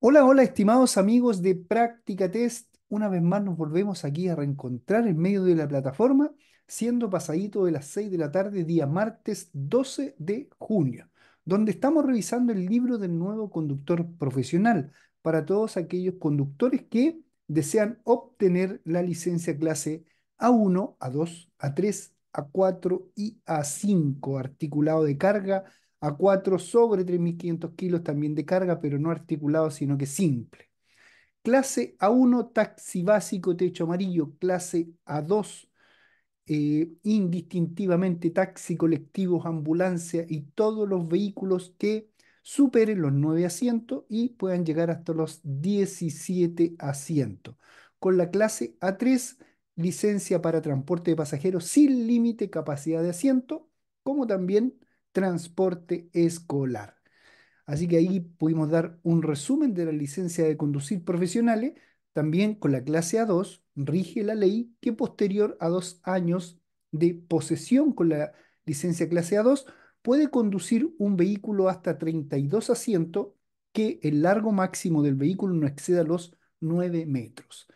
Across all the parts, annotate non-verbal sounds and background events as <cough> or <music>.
Hola, hola, estimados amigos de Práctica Test. Una vez más nos volvemos aquí a reencontrar en medio de la plataforma, siendo pasadito de las 6 de la tarde, día martes 12 de junio, donde estamos revisando el libro del nuevo conductor profesional para todos aquellos conductores que desean obtener la licencia clase A1, A2, A3, A4 y A5, articulado de carga a 4 sobre 3.500 kilos también de carga, pero no articulado, sino que simple. Clase A1, taxi básico, techo amarillo. Clase A2, eh, indistintivamente taxi, colectivos, ambulancia y todos los vehículos que superen los 9 asientos y puedan llegar hasta los 17 asientos. Con la clase A3, licencia para transporte de pasajeros sin límite capacidad de asiento, como también transporte escolar. Así que ahí pudimos dar un resumen de la licencia de conducir profesionales. También con la clase A2 rige la ley que posterior a dos años de posesión con la licencia clase A2 puede conducir un vehículo hasta 32 asientos que el largo máximo del vehículo no exceda los 9 metros.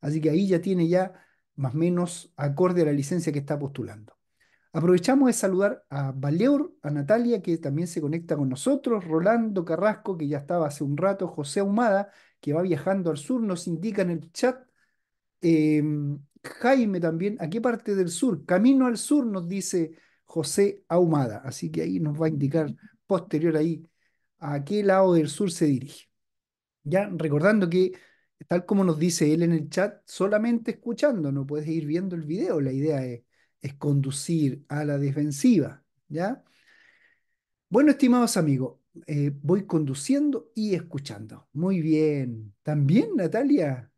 Así que ahí ya tiene ya más o menos acorde a la licencia que está postulando. Aprovechamos de saludar a Valeur, a Natalia, que también se conecta con nosotros, Rolando Carrasco, que ya estaba hace un rato, José Ahumada, que va viajando al sur, nos indica en el chat. Em, Jaime también, ¿a qué parte del sur? Camino al sur, nos dice José Ahumada. Así que ahí nos va a indicar posterior ahí a qué lado del sur se dirige. Ya recordando que, tal como nos dice él en el chat, solamente escuchando, no puedes ir viendo el video, la idea es es conducir a la defensiva, ¿ya? Bueno, estimados amigos, eh, voy conduciendo y escuchando. Muy bien. También, Natalia,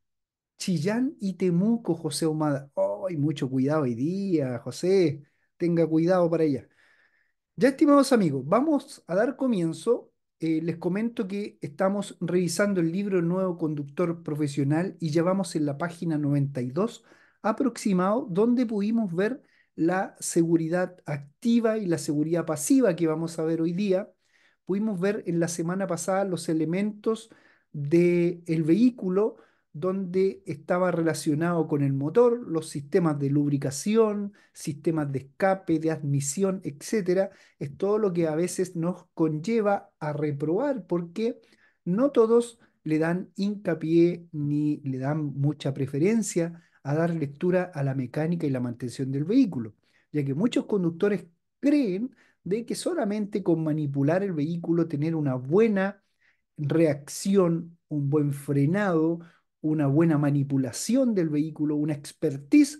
Chillán y Temuco, José Humada. ¡Ay, mucho cuidado hoy día, José! Tenga cuidado para ella. Ya, estimados amigos, vamos a dar comienzo. Eh, les comento que estamos revisando el libro Nuevo Conductor Profesional y ya vamos en la página 92 aproximado, donde pudimos ver la seguridad activa y la seguridad pasiva que vamos a ver hoy día. Pudimos ver en la semana pasada los elementos del el vehículo donde estaba relacionado con el motor, los sistemas de lubricación, sistemas de escape, de admisión, etc. Es todo lo que a veces nos conlleva a reprobar porque no todos le dan hincapié ni le dan mucha preferencia a dar lectura a la mecánica y la mantención del vehículo, ya que muchos conductores creen de que solamente con manipular el vehículo, tener una buena reacción, un buen frenado, una buena manipulación del vehículo, una expertise,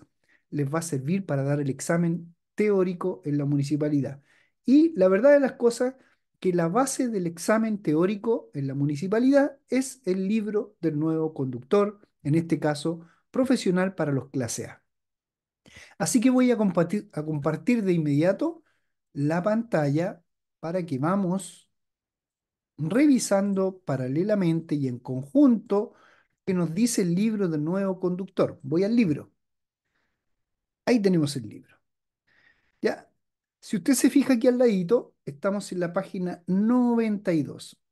les va a servir para dar el examen teórico en la municipalidad. Y la verdad de las cosas, que la base del examen teórico en la municipalidad es el libro del nuevo conductor, en este caso profesional para los clase A. Así que voy a compartir, a compartir de inmediato la pantalla para que vamos revisando paralelamente y en conjunto que nos dice el libro del nuevo conductor. Voy al libro. Ahí tenemos el libro. Ya, si usted se fija aquí al ladito, estamos en la página 92.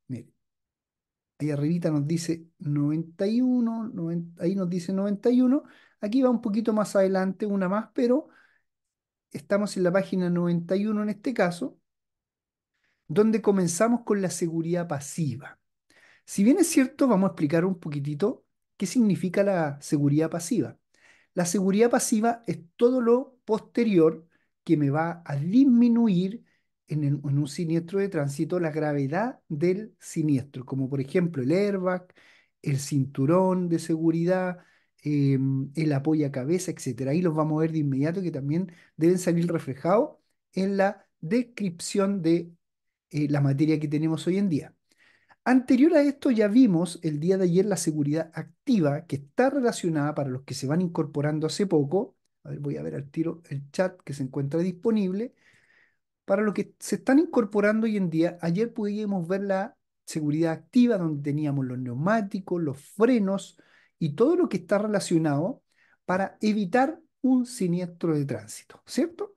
Ahí arribita nos dice 91, ahí nos dice 91, aquí va un poquito más adelante una más, pero estamos en la página 91 en este caso, donde comenzamos con la seguridad pasiva. Si bien es cierto, vamos a explicar un poquitito qué significa la seguridad pasiva. La seguridad pasiva es todo lo posterior que me va a disminuir en, un siniestro de tránsito la gravedad del siniestro, como por ejemplo el airbag, el cinturón de seguridad, em, el el a cabeza, etc. Ahí los vamos a ver de inmediato que también deben salir reflejados en la descripción de eh, la materia que tenemos hoy en día. Anterior a esto ya vimos el día de ayer la seguridad activa que está relacionada para los que se van incorporando hace poco. ver, voy a ver al tiro el chat que se encuentra disponible para lo que se están incorporando hoy en día. Ayer pudimos ver la seguridad activa, donde teníamos los neumáticos, los frenos y todo lo que está relacionado para evitar un siniestro de tránsito, ¿cierto?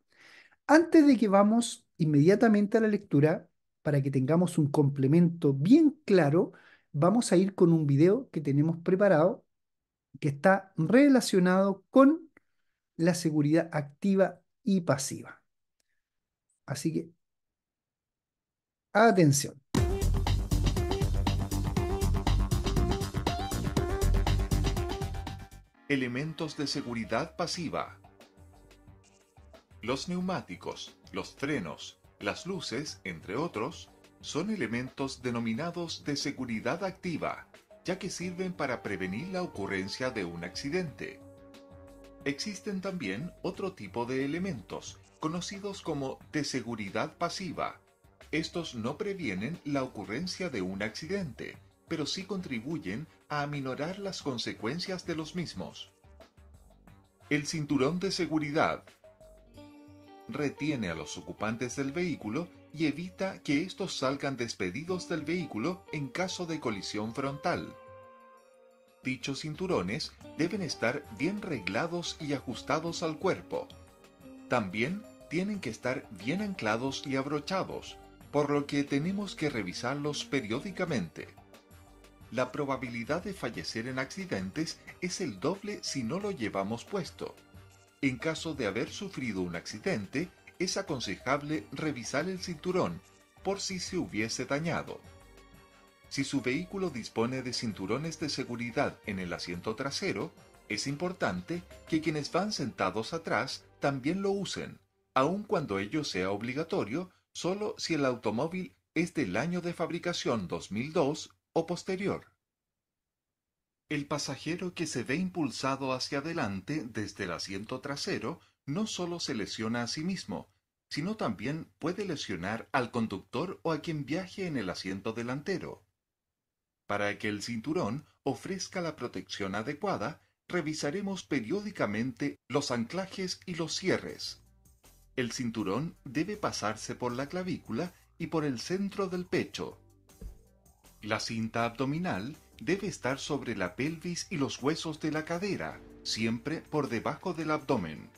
Antes de que vamos inmediatamente a la lectura, para que tengamos un complemento bien claro, vamos a ir con un video que tenemos preparado que está relacionado con la seguridad activa y pasiva. Así que, atención. Elementos de seguridad pasiva. Los neumáticos, los frenos, las luces, entre otros, son elementos denominados de seguridad activa, ya que sirven para prevenir la ocurrencia de un accidente. Existen también otro tipo de elementos, conocidos como de seguridad pasiva. Estos no previenen la ocurrencia de un accidente, pero sí contribuyen a aminorar las consecuencias de los mismos. El cinturón de seguridad retiene a los ocupantes del vehículo y evita que estos salgan despedidos del vehículo en caso de colisión frontal. Dichos cinturones deben estar bien reglados y ajustados al cuerpo. También tienen que estar bien anclados y abrochados, por lo que tenemos que revisarlos periódicamente. La probabilidad de fallecer en accidentes es el doble si no lo llevamos puesto. En caso de haber sufrido un accidente, es aconsejable revisar el cinturón por si se hubiese dañado. Si su vehículo dispone de cinturones de seguridad en el asiento trasero, es importante que quienes van sentados atrás también lo usen, aun cuando ello sea obligatorio solo si el automóvil es del año de fabricación 2002 o posterior. El pasajero que se ve impulsado hacia adelante desde el asiento trasero no solo se lesiona a sí mismo, sino también puede lesionar al conductor o a quien viaje en el asiento delantero. Para que el cinturón ofrezca la protección adecuada, revisaremos periódicamente los anclajes y los cierres. El cinturón debe pasarse por la clavícula y por el centro del pecho. La cinta abdominal debe estar sobre la pelvis y los huesos de la cadera, siempre por debajo del abdomen.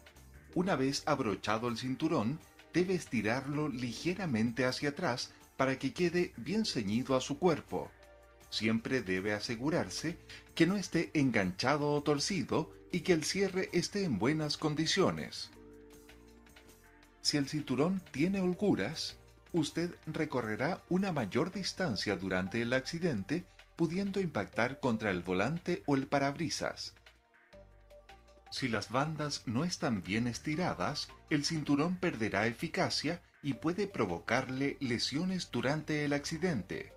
Una vez abrochado el cinturón, debe estirarlo ligeramente hacia atrás para que quede bien ceñido a su cuerpo. Siempre debe asegurarse que no esté enganchado o torcido y que el cierre esté en buenas condiciones. Si el cinturón tiene holguras, usted recorrerá una mayor distancia durante el accidente pudiendo impactar contra el volante o el parabrisas. Si las bandas no están bien estiradas, el cinturón perderá eficacia y puede provocarle lesiones durante el accidente.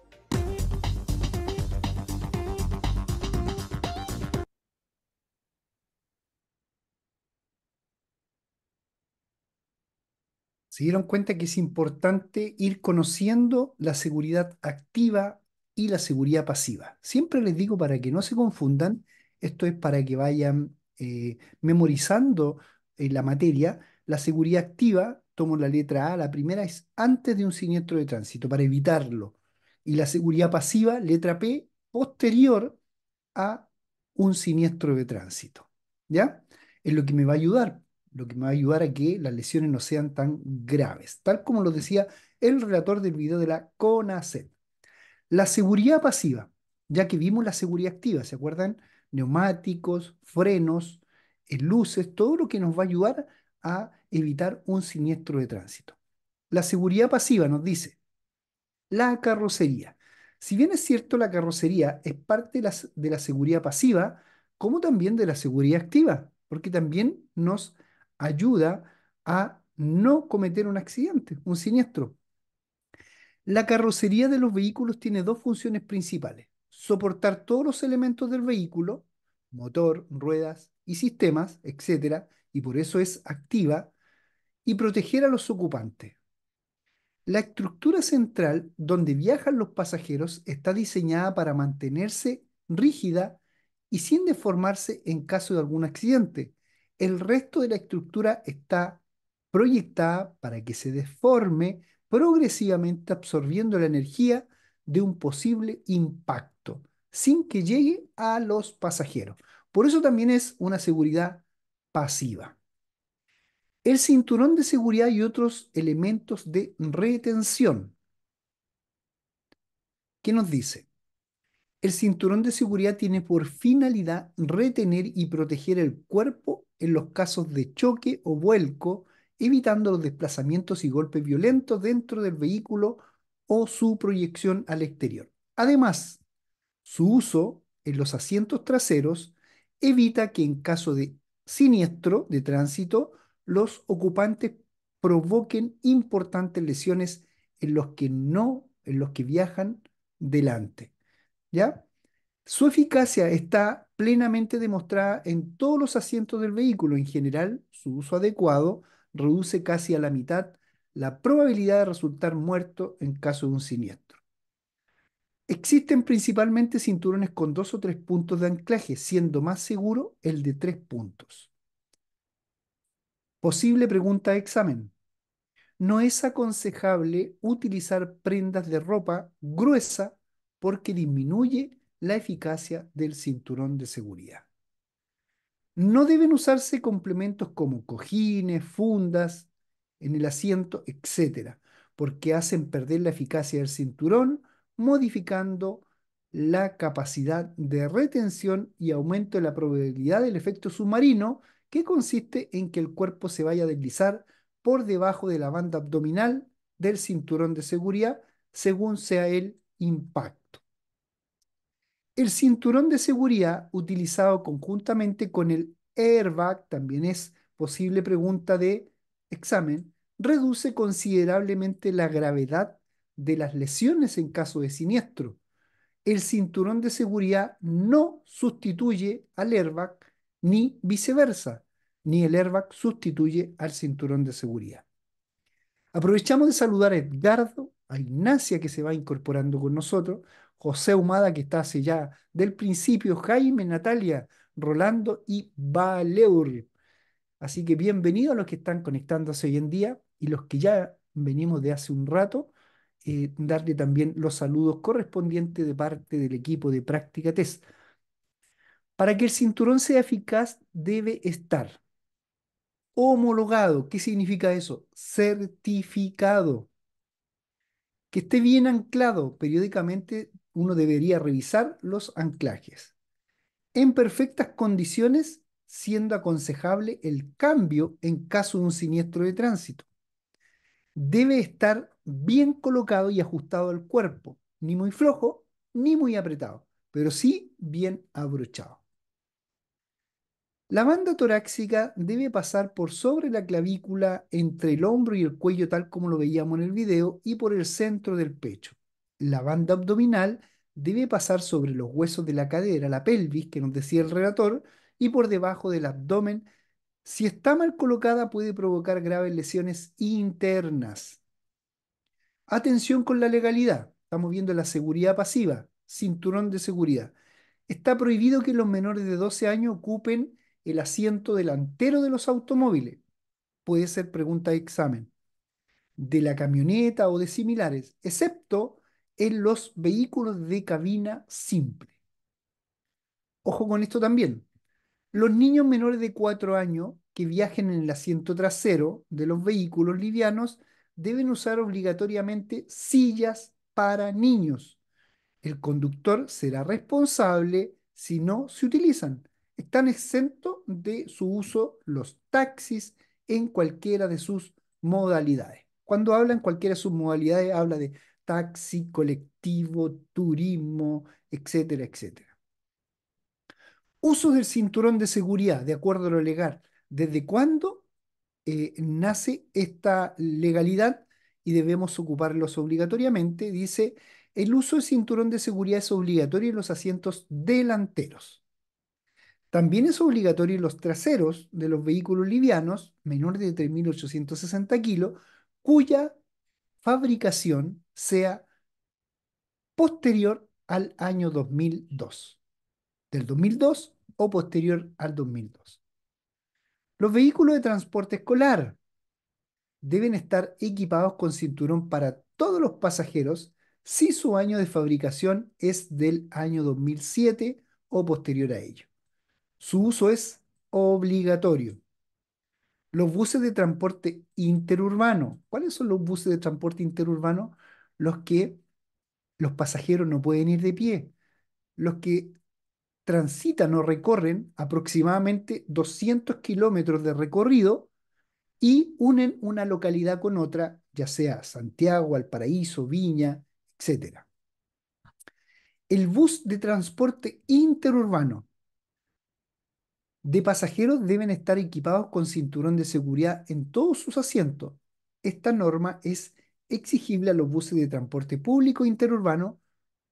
se dieron cuenta que es importante ir conociendo la seguridad activa y la seguridad pasiva. Siempre les digo para que no se confundan, esto es para que vayan eh, memorizando la materia. La seguridad activa, tomo la letra A, la primera es antes de un siniestro de tránsito, para evitarlo. Y la seguridad pasiva, letra P, posterior a un siniestro de tránsito. ¿Ya? Es lo que me va a ayudar lo que me va a ayudar a que las lesiones no sean tan graves, tal como lo decía el relator del video de la CONACET. La seguridad pasiva, ya que vimos la seguridad activa, ¿se acuerdan? Neumáticos, frenos, eh, luces, todo lo que nos va a ayudar a evitar un siniestro de tránsito. La seguridad pasiva nos dice, la carrocería. Si bien es cierto, la carrocería es parte de la, de la seguridad pasiva, como también de la seguridad activa, porque también nos ayuda a no cometer un accidente, un siniestro. La carrocería de los vehículos tiene dos funciones principales. Soportar todos los elementos del vehículo, motor, ruedas y sistemas, etc. Y por eso es activa. Y proteger a los ocupantes. La estructura central donde viajan los pasajeros está diseñada para mantenerse rígida y sin deformarse en caso de algún accidente, el resto de la estructura está proyectada para que se deforme progresivamente absorbiendo la energía de un posible impacto, sin que llegue a los pasajeros. Por eso también es una seguridad pasiva. El cinturón de seguridad y otros elementos de retención. ¿Qué nos dice? El cinturón de seguridad tiene por finalidad retener y proteger el cuerpo en los casos de choque o vuelco, evitando los desplazamientos y golpes violentos dentro del vehículo o su proyección al exterior. Además, su uso en los asientos traseros evita que en caso de siniestro de tránsito, los ocupantes provoquen importantes lesiones en los que no, en los que viajan delante. ¿Ya? Su eficacia está plenamente demostrada en todos los asientos del vehículo. En general, su uso adecuado reduce casi a la mitad la probabilidad de resultar muerto en caso de un siniestro. Existen principalmente cinturones con dos o tres puntos de anclaje, siendo más seguro el de tres puntos. Posible pregunta de examen. No es aconsejable utilizar prendas de ropa gruesa porque disminuye la eficacia del cinturón de seguridad. No deben usarse complementos como cojines, fundas en el asiento, etc., porque hacen perder la eficacia del cinturón, modificando la capacidad de retención y aumento de la probabilidad del efecto submarino, que consiste en que el cuerpo se vaya a deslizar por debajo de la banda abdominal del cinturón de seguridad según sea el impacto. El cinturón de seguridad utilizado conjuntamente con el airbag, también es posible pregunta de examen, reduce considerablemente la gravedad de las lesiones en caso de siniestro. El cinturón de seguridad no sustituye al airbag ni viceversa, ni el airbag sustituye al cinturón de seguridad. Aprovechamos de saludar a Edgardo, a Ignacia que se va incorporando con nosotros, José Humada, que está hace ya del principio, Jaime, Natalia, Rolando y Valeur. Así que bienvenidos a los que están conectándose hoy en día y los que ya venimos de hace un rato, eh, darle también los saludos correspondientes de parte del equipo de práctica test. Para que el cinturón sea eficaz debe estar homologado. ¿Qué significa eso? Certificado. Que esté bien anclado periódicamente uno debería revisar los anclajes. En perfectas condiciones, siendo aconsejable el cambio en caso de un siniestro de tránsito. Debe estar bien colocado y ajustado al cuerpo, ni muy flojo ni muy apretado, pero sí bien abrochado. La banda torácica debe pasar por sobre la clavícula, entre el hombro y el cuello tal como lo veíamos en el video, y por el centro del pecho la banda abdominal debe pasar sobre los huesos de la cadera, la pelvis, que nos decía el relator, y por debajo del abdomen. Si está mal colocada puede provocar graves lesiones internas. Atención con la legalidad. Estamos viendo la seguridad pasiva, cinturón de seguridad. Está prohibido que los menores de 12 años ocupen el asiento delantero de los automóviles. Puede ser pregunta de examen. De la camioneta o de similares, excepto en los vehículos de cabina simple. Ojo con esto también. Los niños menores de 4 años que viajen en el asiento trasero de los vehículos livianos deben usar obligatoriamente sillas para niños. El conductor será responsable si no se utilizan. Están exentos de su uso los taxis en cualquiera de sus modalidades. Cuando habla en cualquiera de sus modalidades, habla de taxi, colectivo, turismo, etcétera, etcétera. Usos del cinturón de seguridad, de acuerdo a lo legal. ¿Desde cuándo eh, nace esta legalidad y debemos ocuparlos obligatoriamente? Dice, el uso del cinturón de seguridad es obligatorio en los asientos delanteros. También es obligatorio en los traseros de los vehículos livianos menores de 3.860 kilos, cuya fabricación sea posterior al año 2002, del 2002 o posterior al 2002. Los vehículos de transporte escolar deben estar equipados con cinturón para todos los pasajeros si su año de fabricación es del año 2007 o posterior a ello. Su uso es obligatorio. Los buses de transporte interurbano. ¿Cuáles son los buses de transporte interurbano? los que los pasajeros no pueden ir de pie, los que transitan o recorren aproximadamente 200 kilómetros de recorrido y unen una localidad con otra, ya sea Santiago, Alparaíso, Viña, etc. El bus de transporte interurbano de pasajeros deben estar equipados con cinturón de seguridad en todos sus asientos. Esta norma es exigible a los buses de transporte público interurbano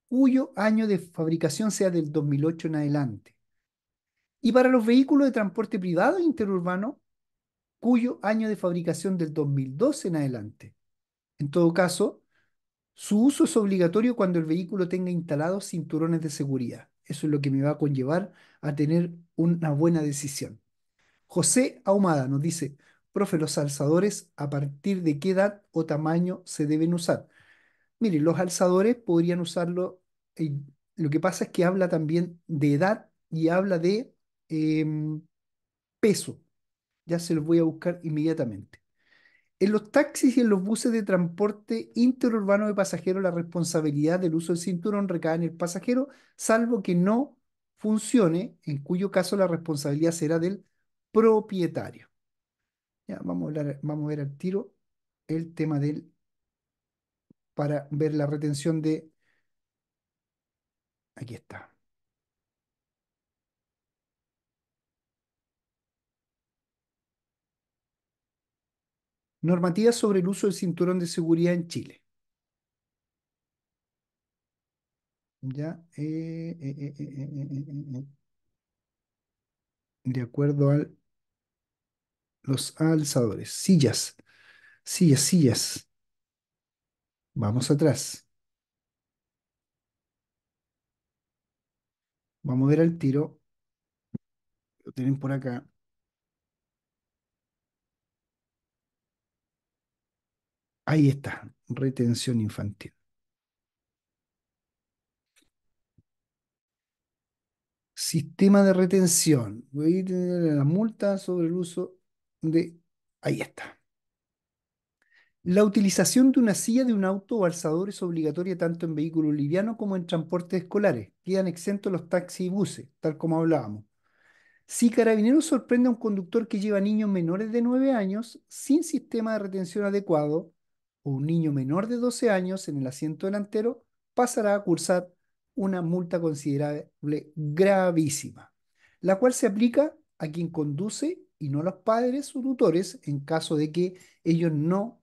cuyo año de fabricación sea del 2008 en adelante. Y para los vehículos de transporte privado interurbano cuyo año de fabricación del 2012 en adelante. En todo caso, su uso es obligatorio cuando el vehículo tenga instalados cinturones de seguridad. Eso es lo que me va a conllevar a tener una buena decisión. José Ahumada nos dice, Profe, ¿los alzadores a partir de qué edad o tamaño se deben usar? Miren, los alzadores podrían usarlo. Eh, lo que pasa es que habla también de edad y habla de em, peso. Ya se los voy a buscar inmediatamente. En los taxis y en los buses de transporte interurbano de pasajeros, la responsabilidad del uso del cinturón recae en el pasajero, salvo que no funcione, en cuyo caso la responsabilidad será del propietario. Ya, vamos a, vamos a ver al tiro el tema del para ver la retención de... Aquí está. normativa sobre el uso del cinturón de seguridad en Chile. Ya, eh, eh, eh, de acuerdo al los alzadores. Sillas. Sillas, sillas. Vamos atrás. Vamos a ver al tiro. Lo tienen por acá. Ahí está, retención infantil. Sistema de retención. Voy a ir tener la multa sobre el uso Ahí está. La utilización de una silla de un auto o alzador es obligatoria tanto en vehículos livianos como en transportes escolares. Quedan exentos los taxis y buses, tal como hablábamos. Si Carabineros sorprende a un conductor que lleva niños menores de 9 años sin sistema de retención adecuado o un niño menor de 12 años en el asiento delantero, pasará a cursar una multa considerable gravísima, la cual se aplica a quien conduce y no los padres o tutores en caso de que ellos no,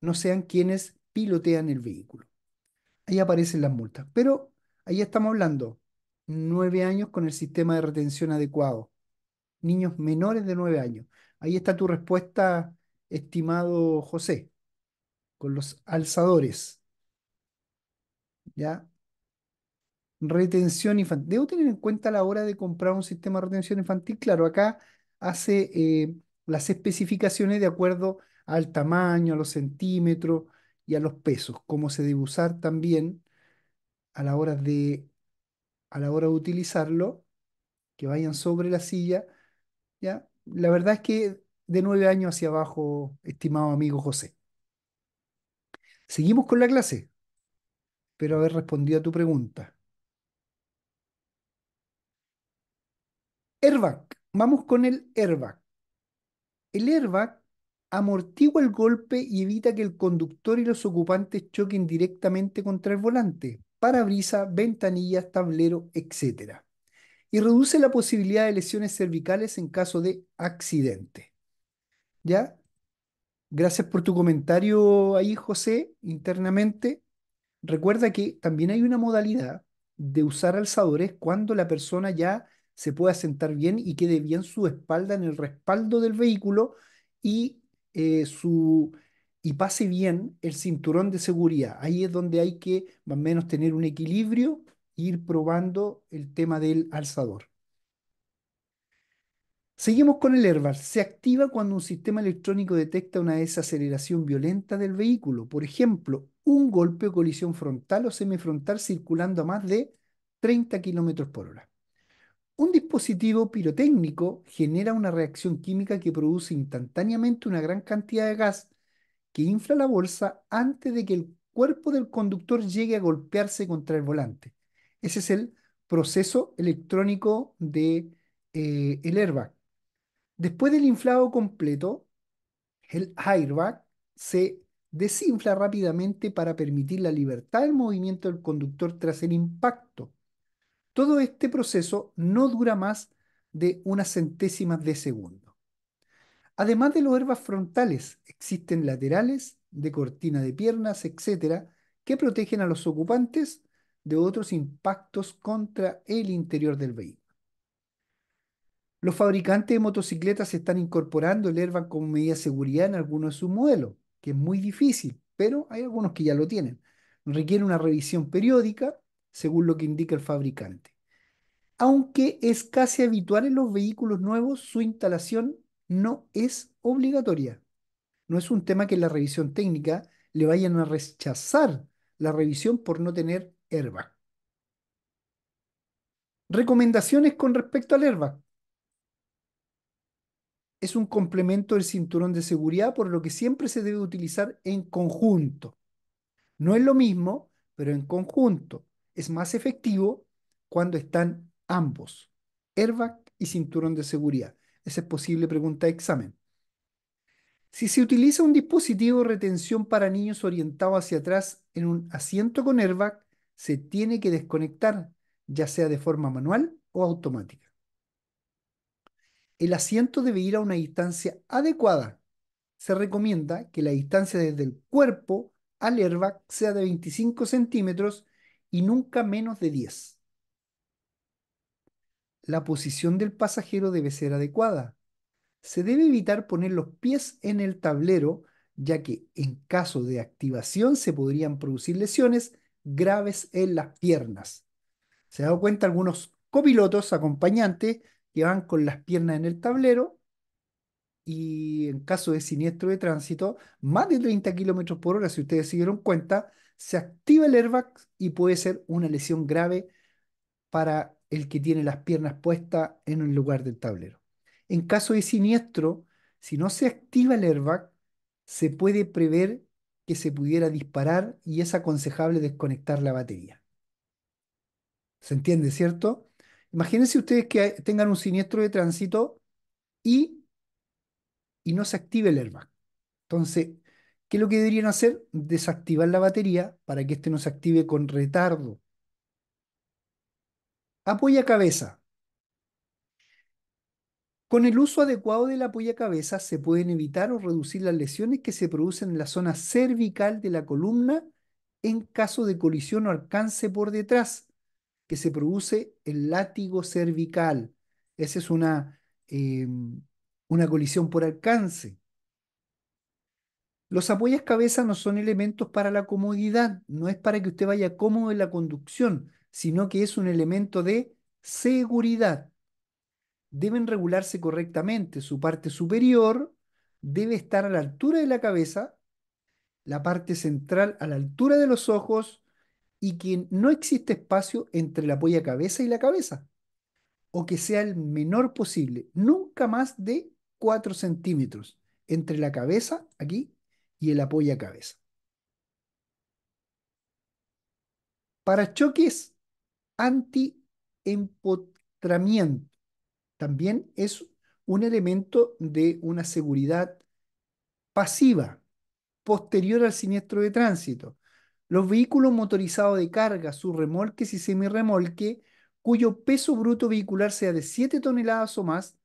no sean quienes pilotean el vehículo. Ahí aparecen las multas. Pero ahí estamos hablando, nueve años con el sistema de retención adecuado, niños menores de nueve años. Ahí está tu respuesta, estimado José, con los alzadores. ¿Ya? Retención infantil. Debo tener en cuenta la hora de comprar un sistema de retención infantil. Claro, acá hace eh, las especificaciones de acuerdo al tamaño, a los centímetros y a los pesos, cómo se debe usar también a la hora de, a la hora de utilizarlo, que vayan sobre la silla. ¿ya? La verdad es que de nueve años hacia abajo, estimado amigo José. Seguimos con la clase. Espero haber respondido a tu pregunta. Airbag Vamos con el airbag. El airbag amortigua el golpe y evita que el conductor y los ocupantes choquen directamente contra el volante, parabrisas, ventanillas, tablero, etc. Y reduce la posibilidad de lesiones cervicales en caso de accidente. ¿Ya? Gracias por tu comentario ahí, José, internamente. Recuerda que también hay una modalidad de usar alzadores cuando la persona ya se pueda sentar bien y quede bien su espalda en el respaldo del vehículo y, eh, su, y pase bien el cinturón de seguridad. Ahí es donde hay que más o menos tener un equilibrio e ir probando el tema del alzador. Seguimos con el airbag. Se activa cuando un sistema electrónico detecta una desaceleración violenta del vehículo. Por ejemplo, un golpe o colisión frontal o semifrontal circulando a más de 30 km por hora. Un dispositivo pirotécnico genera una reacción química que produce instantáneamente una gran cantidad de gas que infla la bolsa antes de que el cuerpo del conductor llegue a golpearse contra el volante. Ese es el proceso electrónico de, eh, airbag. Después del inflado completo, el airbag se desinfla rápidamente para permitir la libertad del movimiento del conductor tras el impacto. Todo este proceso no dura más de unas centésimas de segundo. Además de los herbas frontales, existen laterales, de cortina de piernas, etcétera, que protegen a los ocupantes de otros impactos contra el interior del vehículo. Los fabricantes de motocicletas están incorporando el herba como medida de seguridad en algunos de sus modelos, que es muy difícil, pero hay algunos que ya lo tienen. Requiere una revisión periódica según lo que indica el fabricante. Aunque es casi habitual en los vehículos nuevos, su instalación no es obligatoria. No es un tema que en la revisión técnica le vayan a rechazar la revisión por no tener airbag. Recomendaciones con respecto al airbag. Es un complemento del cinturón de seguridad, por lo que siempre se debe utilizar en conjunto. No es lo mismo, pero en conjunto es más efectivo cuando están ambos, airbag y cinturón de seguridad. Esa es posible pregunta de examen. Si se utiliza un dispositivo de retención para niños orientado hacia atrás en un asiento con airbag, se tiene que desconectar, ya sea de forma manual o automática. El asiento debe ir a una distancia adecuada. Se recomienda que la distancia desde el cuerpo al airbag sea de 25 centímetros y nunca menos de 10. La posición del pasajero debe ser adecuada. Se debe evitar poner los pies en el tablero, ya que en caso de activación se podrían producir lesiones graves en las piernas. Se ha dado cuenta algunos copilotos, acompañantes, que van con las piernas en el tablero y en caso de siniestro de tránsito, más de 30 kilómetros por hora, si ustedes se dieron cuenta, se activa el airbag y puede ser una lesión grave para el que tiene las piernas puestas en el lugar del tablero. En caso de siniestro, si no se activa el airbag, se puede prever que se pudiera disparar y es aconsejable desconectar la batería. ¿Se entiende, cierto? Imagínense ustedes que tengan un siniestro de tránsito y, y no se active el airbag. Entonces, ¿Qué es lo que deberían hacer? Desactivar la batería para que éste no se active con retardo. Apoya cabeza. Con el uso adecuado del apoya cabeza se pueden evitar o reducir las lesiones que se producen en la zona cervical de la columna en caso de colisión o alcance por detrás, que se produce el látigo cervical. Esa es una, em, una colisión por alcance. Los apoyas cabeza no son elementos para la comodidad, no es para que usted vaya cómodo en la conducción, sino que es un elemento de seguridad. Deben regularse correctamente. Su parte superior debe estar a la altura de la cabeza, la parte central a la altura de los ojos y que no existe espacio entre la apoya cabeza y la cabeza, o que sea el menor posible, nunca más de 4 centímetros entre la cabeza, aquí, y el a cabeza. choques anti-empotramiento también es un elemento de una seguridad pasiva posterior al siniestro de tránsito. Los vehículos motorizados de carga, sus remolques y semirremolque, cuyo peso bruto vehicular sea de 7 toneladas o más,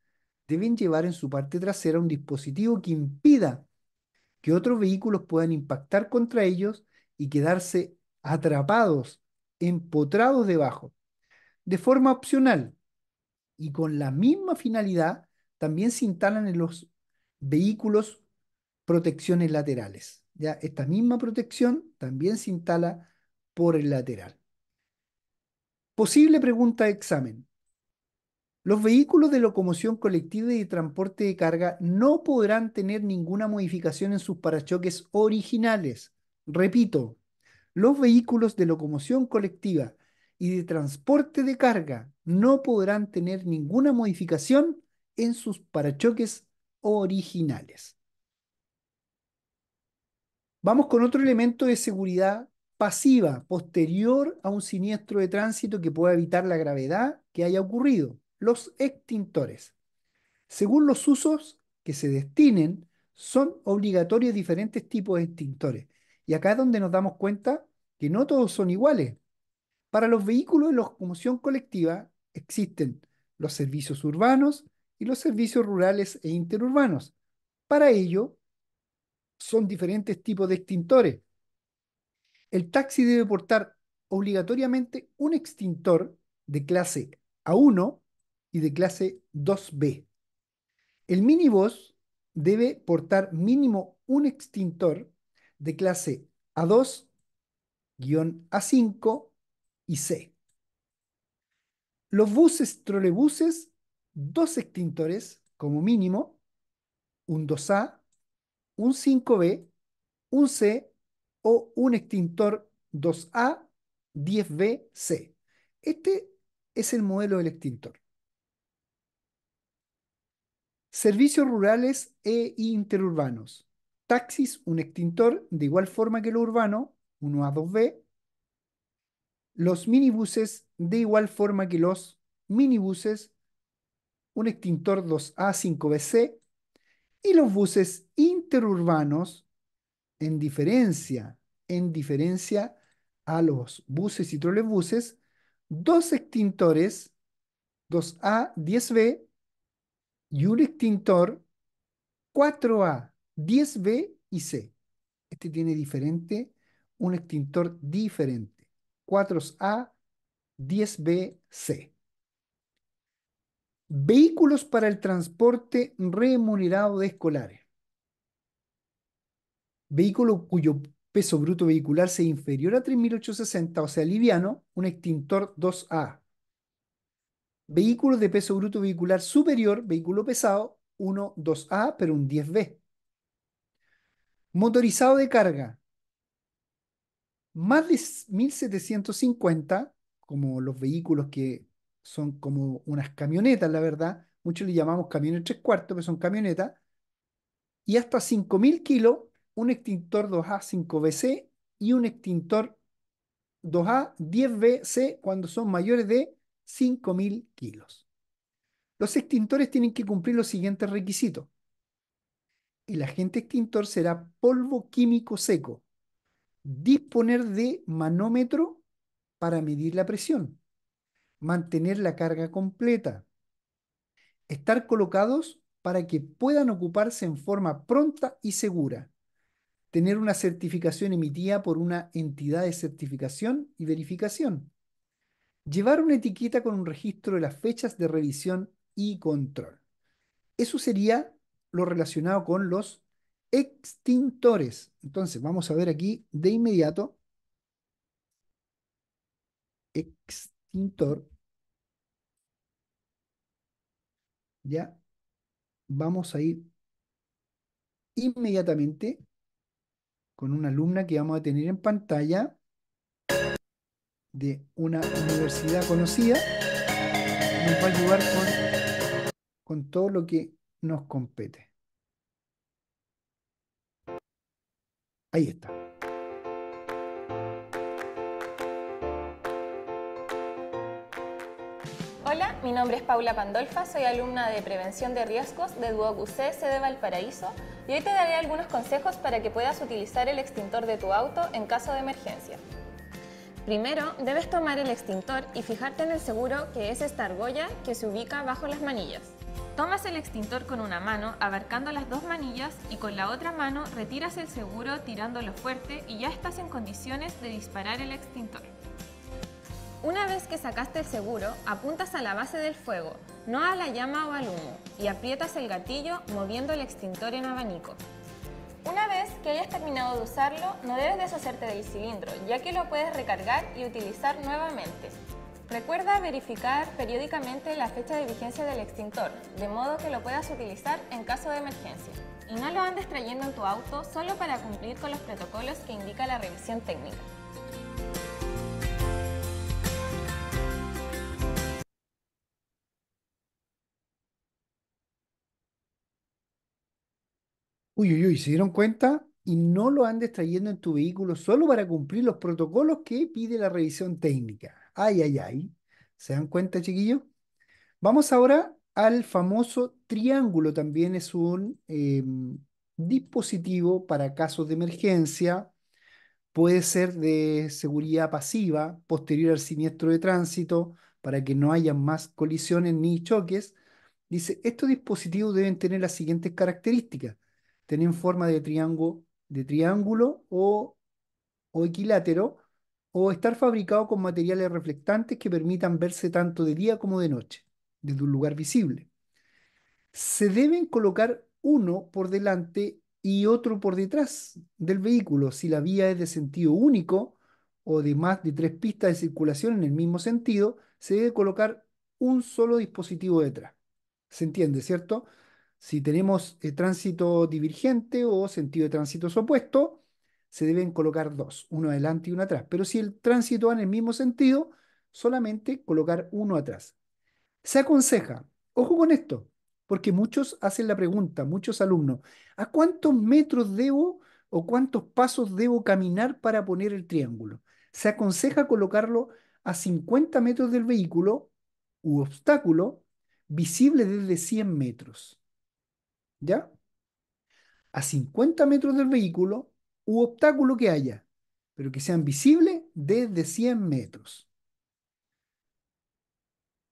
deben llevar en su parte trasera un dispositivo que impida que otros vehículos puedan impactar contra ellos y quedarse atrapados, empotrados debajo. De forma opcional y con la misma finalidad, también se instalan en los vehículos protecciones laterales. ¿ya? Esta misma protección también se instala por el lateral. Posible pregunta de examen. Los vehículos de locomoción colectiva y de transporte de carga no podrán tener ninguna modificación en sus parachoques originales. Repito, los vehículos de locomoción colectiva y de transporte de carga no podrán tener ninguna modificación en sus parachoques originales. Vamos con otro elemento de seguridad pasiva posterior a un siniestro de tránsito que pueda evitar la gravedad que haya ocurrido los extintores. Según los usos que se destinen, son obligatorios diferentes tipos de extintores. Y acá es donde nos damos cuenta que no todos son iguales. Para los vehículos de locomoción colectiva existen los servicios urbanos y los servicios rurales e interurbanos. Para ello, son diferentes tipos de extintores. El taxi debe portar obligatoriamente un extintor de clase A1 y de clase 2B. El minibus debe portar mínimo un extintor de clase A2, A5 y C. Los buses, trolebuses, dos extintores como mínimo, un 2A, un 5B, un C o un extintor 2A, 10B, C. Este es el modelo del extintor. Servicios rurales e interurbanos. Taxis, un extintor, de igual forma que lo urbano, 1A, 2B. Los minibuses, de igual forma que los minibuses, un extintor 2A, 5BC. Y los buses interurbanos, en diferencia, en diferencia a los buses y trolebuses, dos extintores, 2A, 10B y un extintor 4A, 10B y C. Este tiene diferente, un extintor diferente. 4A, 10B, C. Vehículos para el transporte remunerado de escolares. Vehículo cuyo peso bruto vehicular sea inferior a 3.860, o sea, liviano, un extintor 2A, Vehículos de peso bruto vehicular superior, vehículo pesado, 1, 2A, pero un 10B. Motorizado de carga, más de 1750, como los vehículos que son como unas camionetas, la verdad. Muchos le llamamos camiones tres cuartos, pero son camionetas. Y hasta 5000 kilos, un extintor 2A 5BC y un extintor 2A 10BC cuando son mayores de 5.000 kilos. Los extintores tienen que cumplir los siguientes requisitos. El agente extintor será polvo químico seco. Disponer de manómetro para medir la presión. Mantener la carga completa. Estar colocados para que puedan ocuparse en forma pronta y segura. Tener una certificación emitida por una entidad de certificación y verificación llevar una etiqueta con un registro de las fechas de revisión y control. Eso sería lo relacionado con los extintores. Entonces, vamos a ver aquí de inmediato. Extintor. Ya. Vamos a ir inmediatamente con una alumna que vamos a tener en pantalla de una universidad conocida, nos va a ayudar con, todo lo que nos compete. Ahí está. Hola, mi nombre es Paula Pandolfa, soy alumna de Prevención de Riesgos de Duoc de Valparaíso y hoy te daré algunos consejos para que puedas utilizar el extintor de tu auto en caso de emergencia. Primero, debes tomar el extintor y fijarte en el seguro que es esta argolla que se ubica bajo las manillas. Tomas el extintor con una mano, abarcando las dos manillas, y con la otra mano retiras el seguro tirándolo fuerte y ya estás en condiciones de disparar el extintor. Una vez que sacaste el seguro, apuntas a la base del fuego, no a la llama o al humo, y aprietas el gatillo moviendo el extintor en abanico. Una vez que hayas terminado de usarlo, no debes deshacerte del cilindro, ya que lo puedes recargar y utilizar nuevamente. Recuerda verificar periódicamente la fecha de vigencia del extintor, de modo que lo puedas utilizar en caso de emergencia. Y no lo andes trayendo en tu auto solo para cumplir con los protocolos que indica la revisión técnica. Uy, uy, uy, se dieron cuenta y no lo andes trayendo en tu vehículo solo para cumplir los protocolos que pide la revisión técnica. Ay, ay, ay. ¿Se dan cuenta, chiquillos? Vamos ahora al famoso triángulo. También es un em, dispositivo para casos de emergencia. Puede ser de seguridad pasiva, posterior al siniestro de tránsito, para que no haya más colisiones ni choques. Dice, estos dispositivos deben tener las siguientes características Tener forma de triángulo, o equilátero o estar fabricado con materiales reflectantes que permitan verse tanto de día como de noche, desde un lugar visible. Se deben colocar uno por delante y otro por detrás del vehículo si la vía es de sentido único o de más de tres pistas de circulación en el mismo sentido, se debe colocar un solo dispositivo detrás. ¿Se entiende, cierto? Si tenemos eh, tránsito divergente o sentido de tránsito opuesto, se deben colocar dos, uno adelante y uno atrás. Pero si el tránsito va en el mismo sentido, solamente colocar uno atrás. Se aconseja, ojo con esto, porque muchos hacen la pregunta, muchos alumnos, ¿a cuántos metros debo o cuántos pasos debo caminar para poner el triángulo? Se aconseja colocarlo a 50 metros del vehículo u obstáculo visible desde 100 metros. ¿ya? A 50 metros del vehículo u obstáculo que haya, pero que sean visibles desde 100 metros.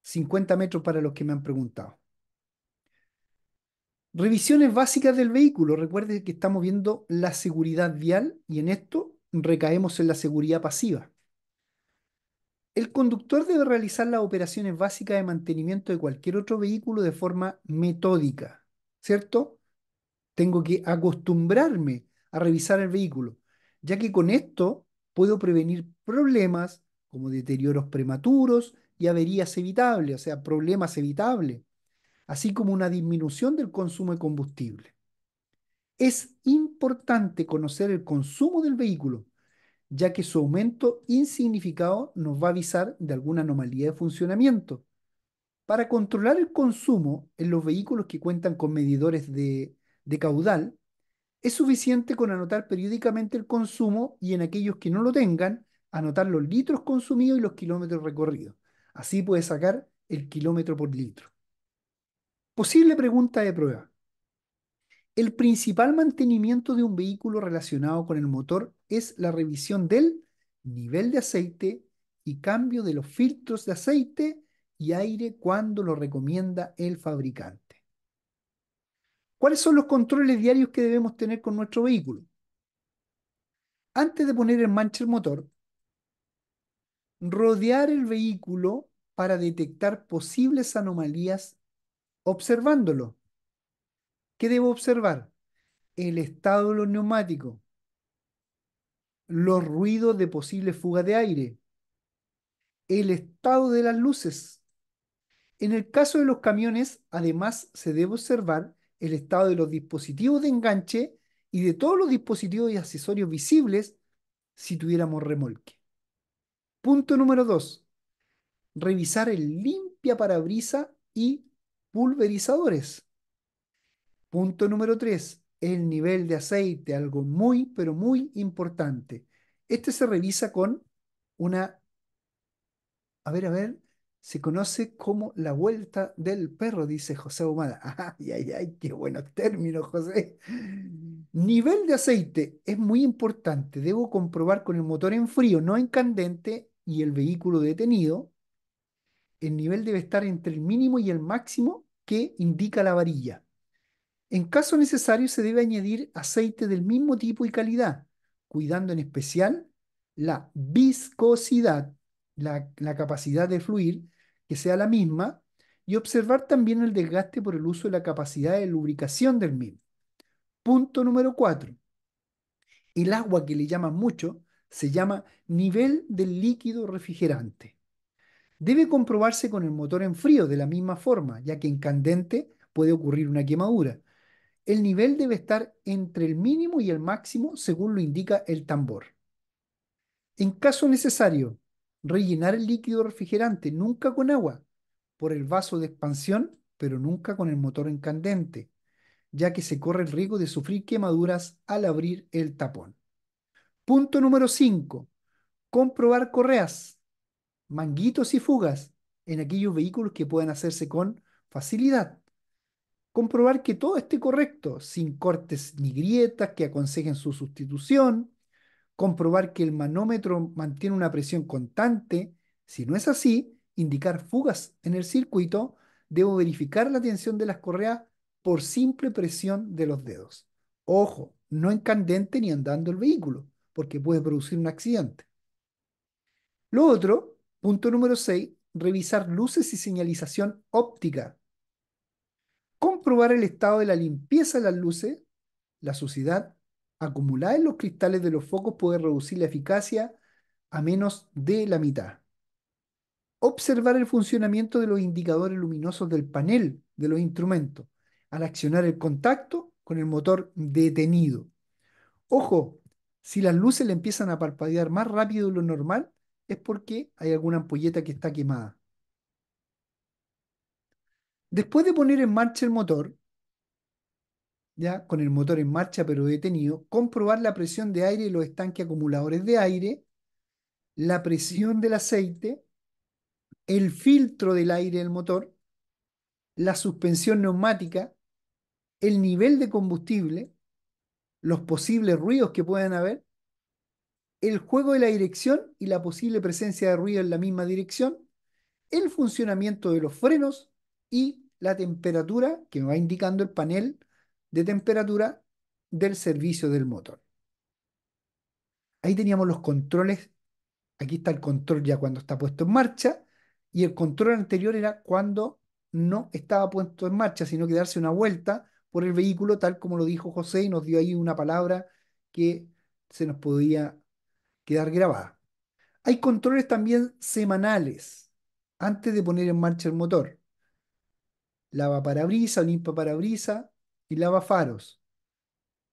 50 metros para los que me han preguntado. Revisiones básicas del vehículo. recuerde que estamos viendo la seguridad vial y en esto recaemos en la seguridad pasiva. El conductor debe realizar las operaciones básicas de mantenimiento de cualquier otro vehículo de forma metódica ¿cierto? Tengo que acostumbrarme a revisar el vehículo, ya que con esto puedo prevenir problemas como deterioros prematuros y averías evitables, o sea, problemas evitables, así como una disminución del consumo de combustible. Es importante conocer el consumo del vehículo, ya que su aumento insignificado nos va a avisar de alguna anomalía de funcionamiento para controlar el consumo en los vehículos que cuentan con medidores de, caudal, es suficiente con anotar periódicamente el consumo y en aquellos que no lo tengan, anotar los litros consumidos y los kilómetros recorridos. Así puede sacar el kilómetro por litro. Posible pregunta de prueba. El principal mantenimiento de un vehículo relacionado con el motor es la revisión del nivel de aceite y cambio de los filtros de aceite y aire cuando lo recomienda el fabricante. ¿Cuáles son los controles diarios que debemos tener con nuestro vehículo? Antes de poner en mancha el motor, rodear el vehículo para detectar posibles anomalías observándolo. ¿Qué debo observar? El estado de los neumáticos, los ruidos de posible fuga de aire, el estado de las luces, en el caso de los camiones, además, se debe observar el estado de los dispositivos de enganche y de todos los dispositivos y accesorios visibles si tuviéramos remolque. Punto número 2. Revisar el limpia parabrisa y pulverizadores. Punto número 3. El nivel de aceite, algo muy, pero muy importante. Este se revisa con una... A ver, a ver se conoce como la vuelta del perro, dice José Humada. <laughs> Ay, ay, ay, qué buenos términos, José. Nivel de aceite es muy importante. Debo comprobar con el motor en frío, no en candente, y el vehículo detenido. El nivel debe estar entre el mínimo y el máximo que indica la varilla. En caso necesario, se debe añadir aceite del mismo tipo y calidad, cuidando en especial la viscosidad, la, la capacidad de fluir, que sea la misma y observar también el desgaste por el uso de la capacidad de lubricación del mismo. Punto número 4. El agua que le llaman mucho se llama nivel del líquido refrigerante. Debe comprobarse con el motor en frío de la misma forma, ya que en candente puede ocurrir una quemadura. El nivel debe estar entre el mínimo y el máximo según lo indica el tambor. En caso necesario, rellenar el líquido refrigerante, nunca con agua, por el vaso de expansión, pero nunca con el motor en ya que se corre el riesgo de sufrir quemaduras al abrir el tapón. Punto número 5. Comprobar correas, manguitos y fugas en aquellos vehículos que puedan hacerse con facilidad. Comprobar que todo esté correcto, sin cortes ni grietas que aconsejen su sustitución, comprobar que el manómetro mantiene una presión constante. Si no es así, indicar fugas en el circuito. Debo verificar la tensión de las correas por simple presión de los dedos. Ojo, no en candente ni andando el vehículo, porque puede producir un accidente. Lo otro, punto número 6, revisar luces y señalización óptica. Comprobar el estado de la limpieza de las luces, la suciedad Acumular en los cristales de los focos puede reducir la eficacia a menos de la mitad. Observar el funcionamiento de los indicadores luminosos del panel de los instrumentos al accionar el contacto con el motor detenido. Ojo, si las luces le empiezan a parpadear más rápido de lo normal, es porque hay alguna ampolleta que está quemada. Después de poner en marcha el motor, ya con el motor en marcha pero detenido, comprobar la presión de aire y los estanques acumuladores de aire, la presión del aceite, el filtro del aire del motor, la suspensión neumática, el nivel de combustible, los posibles ruidos que puedan haber, el juego de la dirección y la posible presencia de ruido en la misma dirección, el funcionamiento de los frenos y la temperatura que me va indicando el panel de temperatura del servicio del motor. Ahí teníamos los controles. Aquí está el control ya cuando está puesto en marcha y el control anterior era cuando no estaba puesto en marcha, sino que darse una vuelta por el vehículo, tal como lo dijo José y nos dio ahí una palabra que se nos podía quedar grabada. Hay controles también semanales antes de poner en marcha el motor. Lava parabrisa, limpa parabrisa, y lavafaros,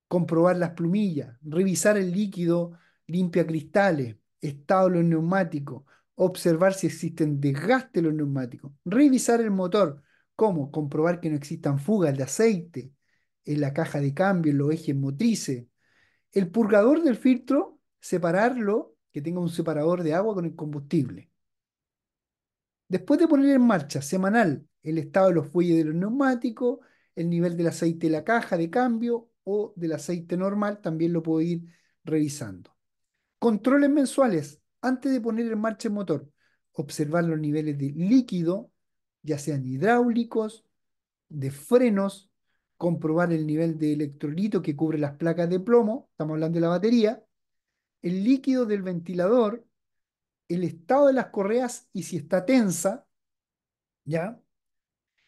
comprobar las plumillas, revisar el líquido, limpia cristales, estado de los neumáticos, observar si existen desgaste de los neumáticos, revisar el motor, ¿cómo? Comprobar que no existan fugas de aceite en la caja de cambio, en los ejes motrices. El purgador del filtro, separarlo, que tenga un separador de agua con el combustible. Después de poner en marcha semanal el estado de los fuelles de los neumáticos, el nivel del aceite de la caja de cambio o del aceite normal, también lo puedo ir revisando. Controles mensuales. Antes de poner en marcha el motor, observar los niveles de líquido, ya sean hidráulicos, de frenos, comprobar el nivel de electrolito que cubre las placas de plomo, estamos hablando de la batería, el líquido del ventilador, el estado de las correas y si está tensa, ¿ya?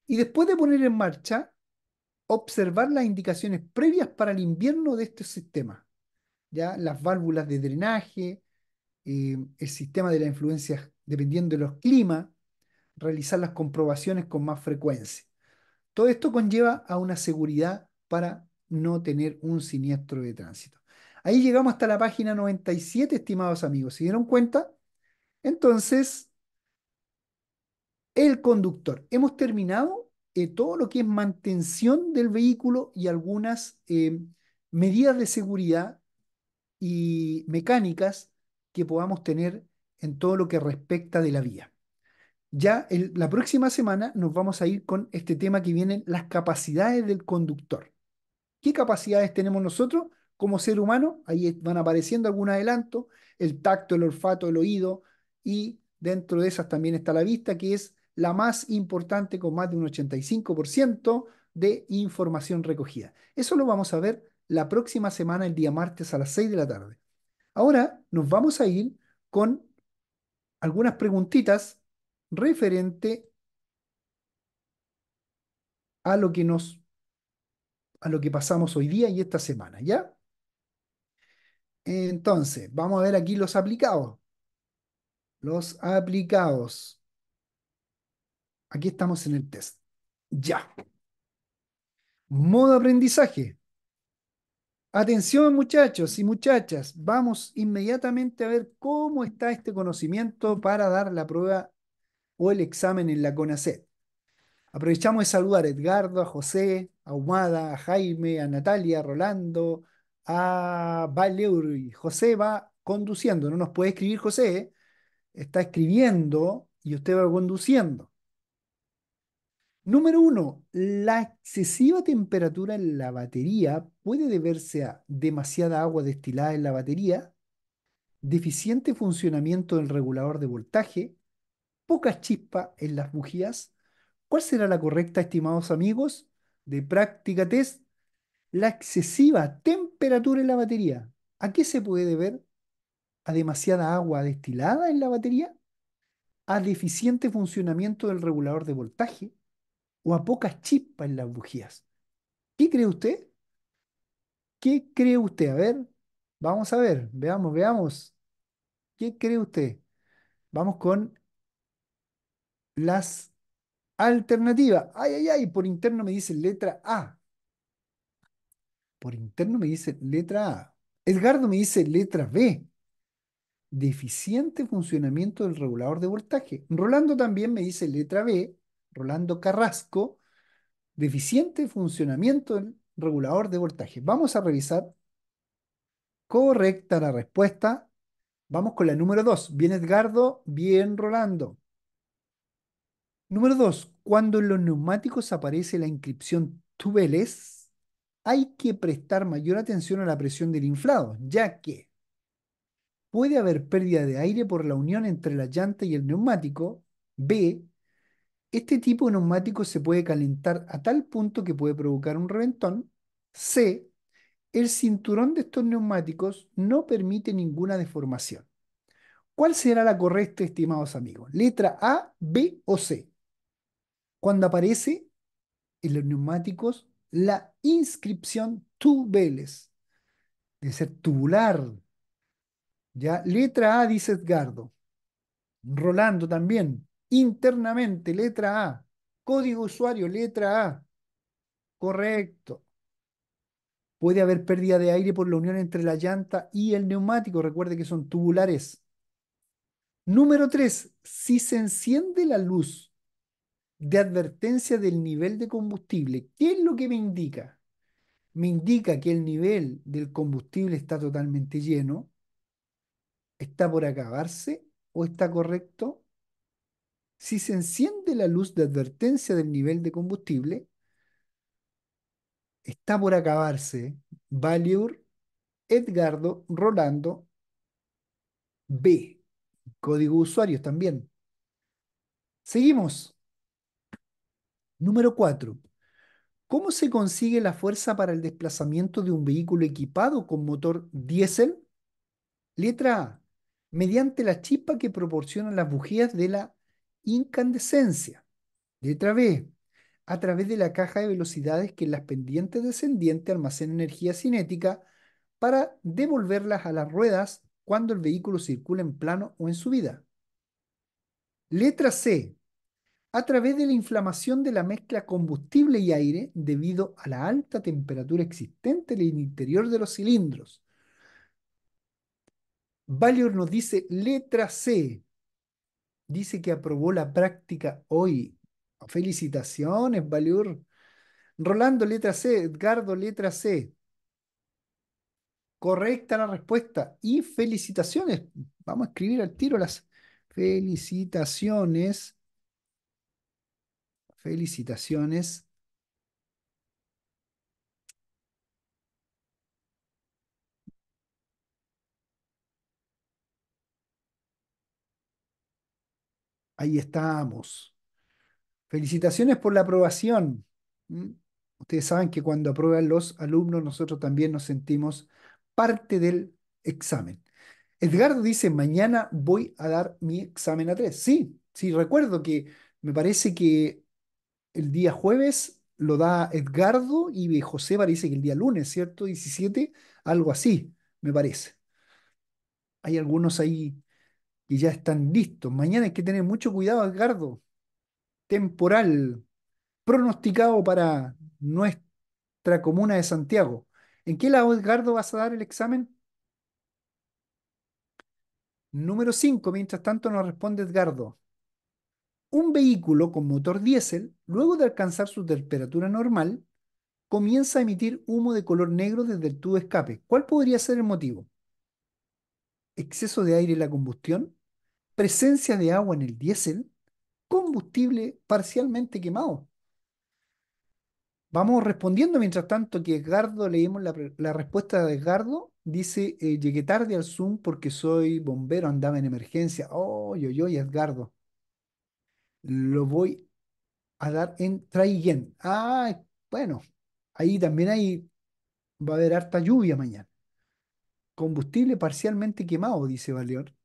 Y después de poner en marcha, observar las indicaciones previas para el invierno de este sistema. ¿ya? Las válvulas de drenaje, eh, el sistema de la influencia dependiendo de los climas, realizar las comprobaciones con más frecuencia. Todo esto conlleva a una seguridad para no tener un siniestro de tránsito. Ahí llegamos hasta la página 97, estimados amigos. ¿Se dieron cuenta? Entonces, el conductor. Hemos terminado eh, todo lo que es mantención del vehículo y algunas eh, medidas de seguridad y mecánicas que podamos tener en todo lo que respecta de la vía. Ya la próxima semana nos vamos a ir con este tema que vienen las capacidades del conductor. ¿Qué capacidades tenemos nosotros como ser humano? Ahí van apareciendo algún adelanto, el tacto, el olfato, el oído y dentro de esas también está la vista, que es la más importante con más de un 85% de información recogida. Eso lo vamos a ver la próxima semana, el día martes a las 6 de la tarde. Ahora nos vamos a ir con algunas preguntitas referente a lo que nos a lo que pasamos hoy día y esta semana, ¿ya? Entonces, vamos a ver aquí los aplicados. Los aplicados. Aquí estamos en el test. Ya. Modo aprendizaje. Atención muchachos y muchachas, vamos inmediatamente a ver cómo está este conocimiento para dar la prueba o el examen en la CONACET. Aprovechamos de saludar a Edgardo, a José, a Humada, a Jaime, a Natalia, a Rolando, a y José va conduciendo, no nos puede escribir José, ¿eh? está escribiendo y usted va conduciendo. Número uno, la excesiva temperatura en la batería puede deberse a demasiada agua destilada en la batería, deficiente funcionamiento del regulador de voltaje, poca chispa en las bujías. ¿Cuál será la correcta, estimados amigos? De práctica test, la excesiva temperatura en la batería. ¿A qué se puede deber? ¿A demasiada agua destilada en la batería? ¿A deficiente funcionamiento del regulador de voltaje? o a pocas chispas en las bujías. ¿Qué cree usted? ¿Qué cree usted? A ver, vamos a ver, veamos, veamos. ¿Qué cree usted? Vamos con las alternativas. Ay, ay, ay, por interno me dice letra A. Por interno me dice letra A. Edgardo me dice letra B. Deficiente funcionamiento del regulador de voltaje. Rolando también me dice letra B. Rolando Carrasco, deficiente funcionamiento del regulador de voltaje. Vamos a revisar. Correcta la respuesta. Vamos con la número 2. Bien Edgardo, bien Rolando. Número 2. Cuando en los neumáticos aparece la inscripción tubeles, hay que prestar mayor atención a la presión del inflado, ya que puede haber pérdida de aire por la unión entre la llanta y el neumático. B. Este tipo de neumático se puede calentar a tal punto que puede provocar un reventón. C. El cinturón de estos neumáticos no permite ninguna deformación. ¿Cuál será la correcta, estimados amigos? ¿Letra A, B o C? Cuando aparece en los neumáticos la inscripción tubeles. Debe ser tubular. ¿Ya? Letra A, dice Edgardo. Rolando también internamente, letra A. Código usuario, letra A. Correcto. Puede haber pérdida de aire por la unión entre la llanta y el neumático. Recuerde que son tubulares. Número 3. Si se enciende la luz de advertencia del nivel de combustible, ¿qué es lo que me indica? Me indica que el nivel del combustible está totalmente lleno, está por acabarse o está correcto si se enciende la luz de advertencia del nivel de combustible, está por acabarse Valiur, Edgardo, Rolando, B. Código de usuarios también. Seguimos. Número 4. ¿Cómo se consigue la fuerza para el desplazamiento de un vehículo equipado con motor diésel? Letra A. Mediante la chispa que proporcionan las bujías de la incandescencia. Letra B. A través de la caja de velocidades que en las pendientes descendientes almacena energía cinética para devolverlas a las ruedas cuando el vehículo circula en plano o en subida. Letra C. A través de la inflamación de la mezcla combustible y aire debido a la alta temperatura existente en el interior de los cilindros. Valior nos dice letra C. Dice que aprobó la práctica hoy. Felicitaciones, Baliur. Rolando, letra C. Edgardo, letra C. Correcta la respuesta. Y felicitaciones. Vamos a escribir al tiro las felicitaciones. Felicitaciones Ahí estamos. Felicitaciones por la aprobación. ¿Mm? Ustedes saben que cuando aprueban los alumnos, nosotros también nos sentimos parte del examen. Edgardo dice, mañana voy a dar mi examen a tres. Sí, sí, recuerdo que me parece que el día jueves lo da Edgardo y José parece que el día lunes, ¿cierto? 17, algo así, me parece. Hay algunos ahí y ya están listos. Mañana hay que tener mucho cuidado, Edgardo. Temporal pronosticado para nuestra comuna de Santiago. ¿En qué lado, Edgardo, vas a dar el examen? Número 5, mientras tanto nos responde Edgardo. Un vehículo con motor diésel, luego de alcanzar su temperatura normal, comienza a emitir humo de color negro desde el tubo escape. ¿Cuál podría ser el motivo? ¿Exceso de aire en la combustión? presencia de agua en el diésel, combustible parcialmente quemado. Vamos respondiendo mientras tanto que Edgardo, leímos la, respuesta de Edgardo, dice, eh, llegué tarde al Zoom porque soy bombero, andaba en emergencia. Oh, yo, yo, Edgardo. Lo voy a dar en Traigén, Ah, bueno, ahí también hay, va a haber harta lluvia mañana. Combustible parcialmente quemado, dice Valeor.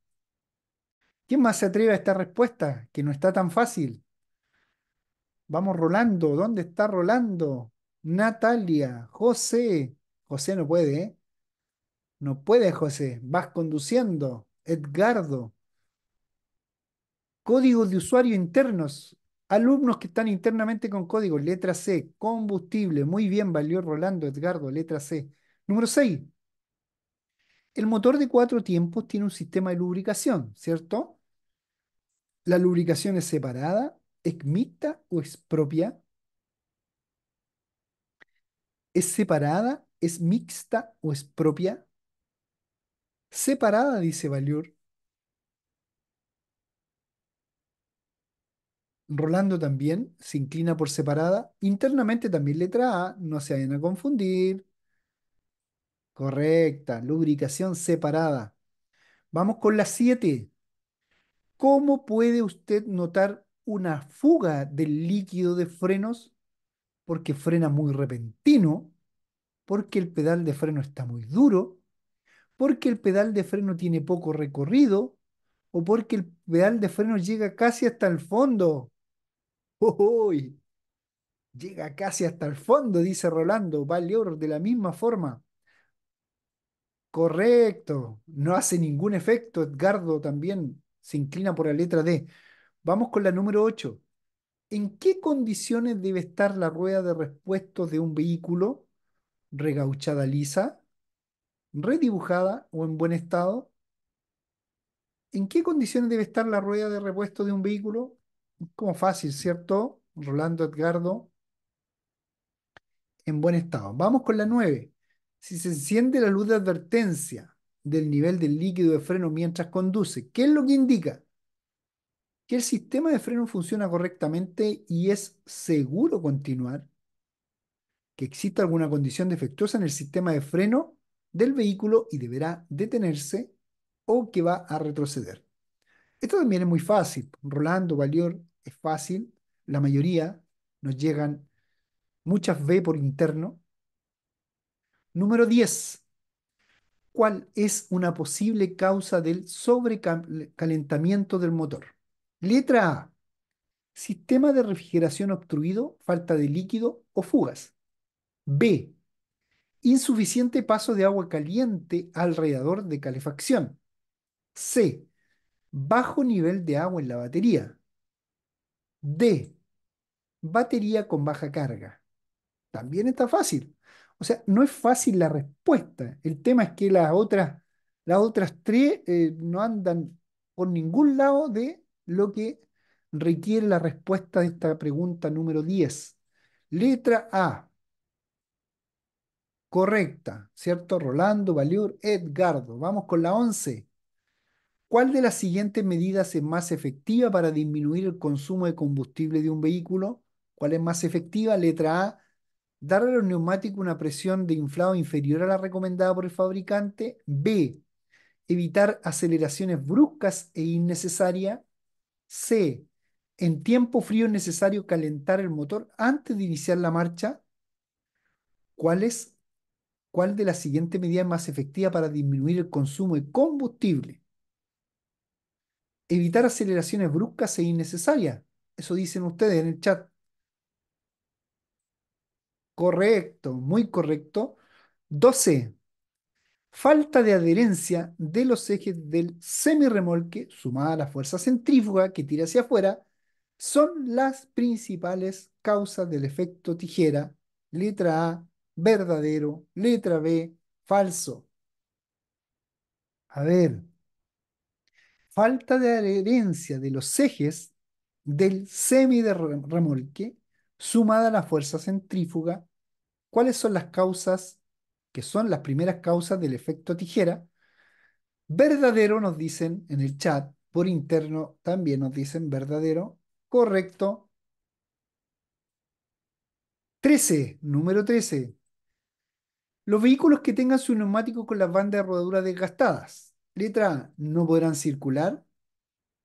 ¿Quién más se atreve a esta respuesta? Que no está tan fácil. Vamos, Rolando. ¿Dónde está Rolando? Natalia, José. José no puede, ¿eh? No puede, José. Vas conduciendo. Edgardo. Códigos de usuario internos. Alumnos que están internamente con código Letra C. Combustible. Muy bien, valió Rolando, Edgardo. Letra C. Número 6. El motor de cuatro tiempos tiene un sistema de lubricación, ¿cierto? ¿La lubricación es separada? ¿Es mixta o es propia? ¿Es separada? ¿Es mixta o es propia? Separada, dice Valiur. Rolando también se inclina por separada. Internamente también letra A, no se vayan a confundir. Correcta, lubricación separada. Vamos con la 7. ¿Cómo puede usted notar una fuga del líquido de frenos? Porque frena muy repentino, porque el pedal de freno está muy duro, porque el pedal de freno tiene poco recorrido o porque el pedal de freno llega casi hasta el fondo. <laughs> ¡Uy! Llega casi hasta el fondo, dice Rolando. Vale, de la misma forma. Correcto. No hace ningún efecto, Edgardo también se inclina por la letra D. Vamos con la número 8. ¿En qué condiciones debe estar la rueda de repuesto de un vehículo? ¿Regauchada lisa? ¿Redibujada o en buen estado? ¿En qué condiciones debe estar la rueda de repuesto de un vehículo? Como fácil, ¿cierto? Rolando Edgardo. En buen estado. Vamos con la 9. Si se enciende la luz de advertencia, del nivel del líquido de freno mientras conduce. ¿Qué es lo que indica? Que el sistema de freno funciona correctamente y es seguro continuar que exista alguna condición defectuosa en el sistema de freno del vehículo y deberá detenerse o que va a retroceder. Esto también es muy fácil. Rolando, Valior, es fácil. La mayoría nos llegan muchas B por interno. Número 10 cuál es una posible causa del sobrecalentamiento del motor. Letra A. Sistema de refrigeración obstruido, falta de líquido o fugas. B. Insuficiente paso de agua caliente alrededor de calefacción. C. Bajo nivel de agua en la batería. D. Batería con baja carga. También está fácil. O sea, no es fácil la respuesta. El tema es que las otras, las otras tres eh, no andan por ningún lado de lo que requiere la respuesta de esta pregunta número 10. Letra A. Correcta, ¿cierto? Rolando, Valiur, Edgardo. Vamos con la 11. ¿Cuál de las siguientes medidas es más efectiva para disminuir el consumo de combustible de un vehículo? ¿Cuál es más efectiva? Letra A, darle a los neumáticos una presión de inflado inferior a la recomendada por el fabricante. B, evitar aceleraciones bruscas e innecesarias. C, en tiempo frío es necesario calentar el motor antes de iniciar la marcha. ¿Cuál, es, cuál de las siguientes medidas es más efectiva para disminuir el consumo de combustible? Evitar aceleraciones bruscas e innecesarias. Eso dicen ustedes en el chat. Correcto, muy correcto. 12. Falta de adherencia de los ejes del semirremolque, sumada a la fuerza centrífuga que tira hacia afuera, son las principales causas del efecto tijera. Letra A, verdadero. Letra B, falso. A ver. Falta de adherencia de los ejes del semirremolque sumada a la fuerza centrífuga, cuáles son las causas, que son las primeras causas del efecto tijera. Verdadero nos dicen en el chat, por interno también nos dicen verdadero, correcto. 13, número 13. Los vehículos que tengan su neumático con las bandas de rodadura desgastadas. Letra A, no podrán circular.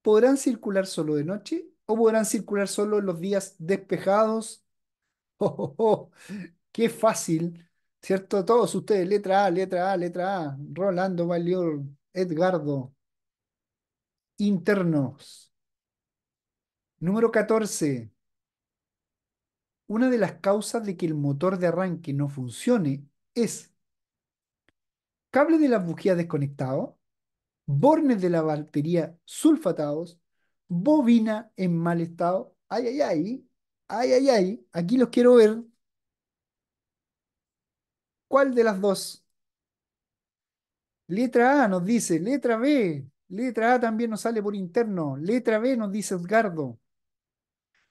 Podrán circular solo de noche o podrán circular solo los días despejados. <laughs> Oh, oh, oh. ¡Qué fácil! ¿Cierto? Todos ustedes, letra A, letra A, letra A. Rolando Valior, Edgardo. Internos. Número 14. Una de las causas de que el motor de arranque no funcione es cable de las bujías desconectado, bornes de la batería sulfatados, Bobina en mal estado. Ay, ay, ay, ay, ay, ay, aquí los quiero ver. ¿Cuál de las dos? Letra A nos dice, letra B, letra A también nos sale por interno, letra B nos dice Edgardo.